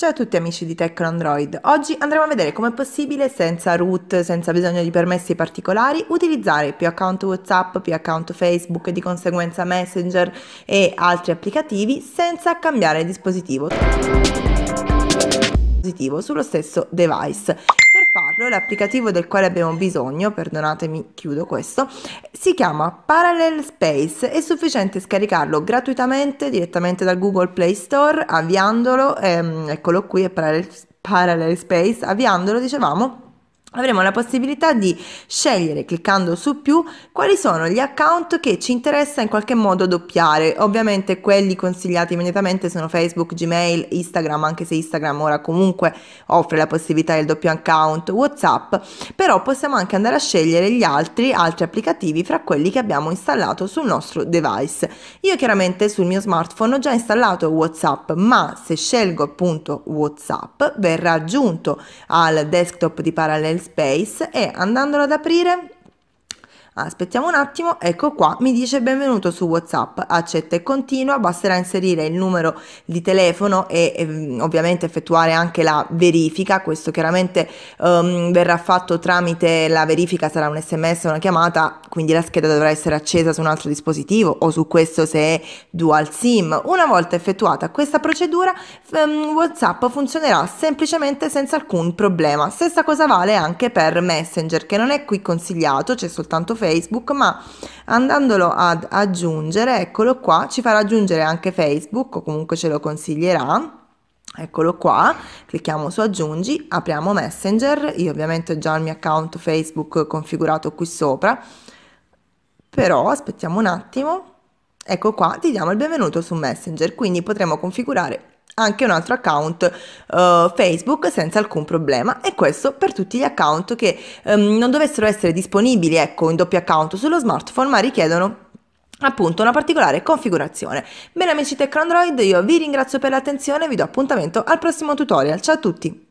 Ciao a tutti amici di Tecno Android, oggi andremo a vedere come è possibile senza root, senza bisogno di permessi particolari, utilizzare più account Whatsapp, più account Facebook e di conseguenza Messenger e altri applicativi senza cambiare dispositivo sullo stesso device esempio, l'applicativo del quale abbiamo bisogno, perdonatemi, chiudo questo, si chiama Parallel Space, è sufficiente scaricarlo gratuitamente direttamente dal Google Play Store avviandolo, ehm, eccolo qui, è Parallel, Parallel Space, avviandolo dicevamo avremo la possibilità di scegliere cliccando su più quali sono gli account che ci interessa in qualche modo doppiare ovviamente quelli consigliati immediatamente sono facebook gmail instagram anche se instagram ora comunque offre la possibilità del doppio account whatsapp però possiamo anche andare a scegliere gli altri altri applicativi fra quelli che abbiamo installato sul nostro device io chiaramente sul mio smartphone ho già installato whatsapp ma se scelgo appunto whatsapp verrà aggiunto al desktop di parallel space e andandolo ad aprire Aspettiamo un attimo, ecco qua, mi dice benvenuto su WhatsApp, accetta e continua, basterà inserire il numero di telefono e, e ehm, ovviamente effettuare anche la verifica, questo chiaramente um, verrà fatto tramite la verifica, sarà un sms, una chiamata, quindi la scheda dovrà essere accesa su un altro dispositivo o su questo se è dual SIM. Una volta effettuata questa procedura, um, WhatsApp funzionerà semplicemente senza alcun problema. Stessa cosa vale anche per Messenger, che non è qui consigliato, c'è soltanto Facebook, ma andandolo ad aggiungere, eccolo qua, ci farà aggiungere anche Facebook o comunque ce lo consiglierà. Eccolo qua, clicchiamo su aggiungi, apriamo Messenger, io ovviamente ho già il mio account Facebook configurato qui sopra, però aspettiamo un attimo, ecco qua, ti diamo il benvenuto su Messenger, quindi potremo configurare anche un altro account uh, Facebook senza alcun problema e questo per tutti gli account che um, non dovessero essere disponibili ecco in doppio account sullo smartphone ma richiedono appunto una particolare configurazione. Bene amici Tech Android, io vi ringrazio per l'attenzione e vi do appuntamento al prossimo tutorial. Ciao a tutti!